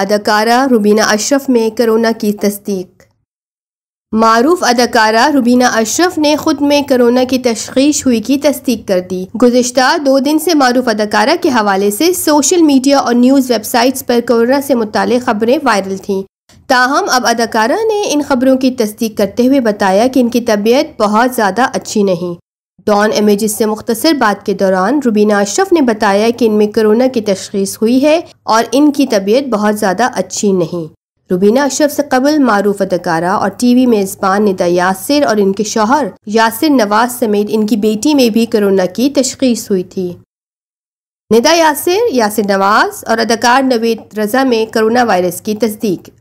अदाकारा रुबीना अशरफ में करोना की तस्दीक मरूफ अदाकारा रुबीना अशरफ ने खुद में करोना की तशखीश हुई की तस्दीक कर दी गुजशत दो दिन से मरूफ अदाकारा के हवाले से सोशल मीडिया और न्यूज़ वेबसाइट्स पर कोरोना से मुतल खबरें वायरल थीं ताहम अब अदाकारा ने इन खबरों की तस्दीक करते हुए बताया कि इनकी तबीयत बहुत ज़्यादा अच्छी नहीं डॉन इमेज से मुख्तर बात के दौरान रुबीना अशरफ ने बताया कि इनमें कोरोना की तशखीस हुई है और इनकी तबीयत बहुत ज़्यादा अच्छी नहीं रुबीना अशरफ से कबल मारूफ अदकारा और टीवी मेज़बान निदा यासिर और इनके शोहर यासिर नवाज समेत इनकी बेटी में भी कोरोना की तशखीस हुई थी निदा यासिर यासिर नवाज और अदाकार नवीद रजा में कोरोना वायरस की तस्दीक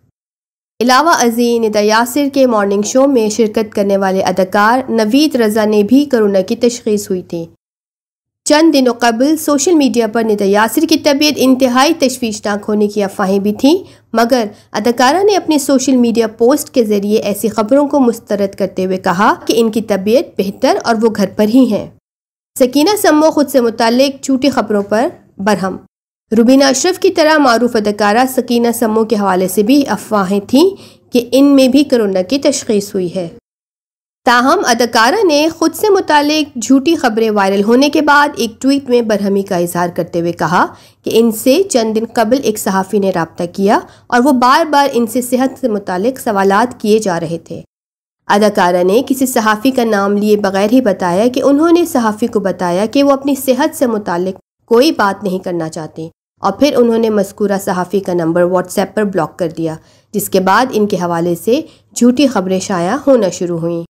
अलावा अजीन दयासिर के मॉर्निंग शो में शिरकत करने वाले अदाकार नवीद रज़ा ने भी कोरोना की तशखीस हुई थी चंद दिनों कबल सोशल मीडिया पर निदा यासिर की तबीयत इंतहाई तशवीशनाक होने की अफवाहें भी थीं मगर अदाकारा ने अपने सोशल मीडिया पोस्ट के जरिए ऐसी खबरों को मुस्तरद करते हुए कहा कि इनकी तबीयत बेहतर और वो घर पर ही हैं सकीना सम्मो खुद से मुतल झूठी खबरों पर बरहम रुबीना अशरफ की तरह मरूफ़ अदकारा सकीना समो के हवाले से भी अफवाहें थीं कि इनमें भी कोरोना की तशखीस हुई है ताहम अदाकारा ने खुद से मुतक झूठी खबरें वायरल होने के बाद एक ट्वीट में बरहमी का इजहार करते हुए कहा कि इनसे चंद दिन कबल एक सहाफ़ी ने रबता किया और वो बार बार इनसे सेहत से मुतक सवाल किए जा रहे थे अदाकारा ने किसी सहाफ़ी का नाम लिए बगैर ही बताया कि उन्होंने सहाफ़ी को बताया कि वो अपनी सेहत से मुतक कोई बात नहीं करना चाहती और फिर उन्होंने मस्कूरा सहाफ़ी का नंबर व्हाट्सएप पर ब्लॉक कर दिया जिसके बाद इनके हवाले से झूठी खबरें शाया होना शुरू हुईं